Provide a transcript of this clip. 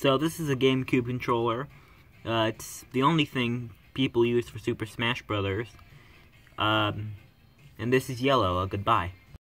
So this is a GameCube controller. Uh, it's the only thing people use for Super Smash Brothers. Um, and this is yellow, a uh, goodbye.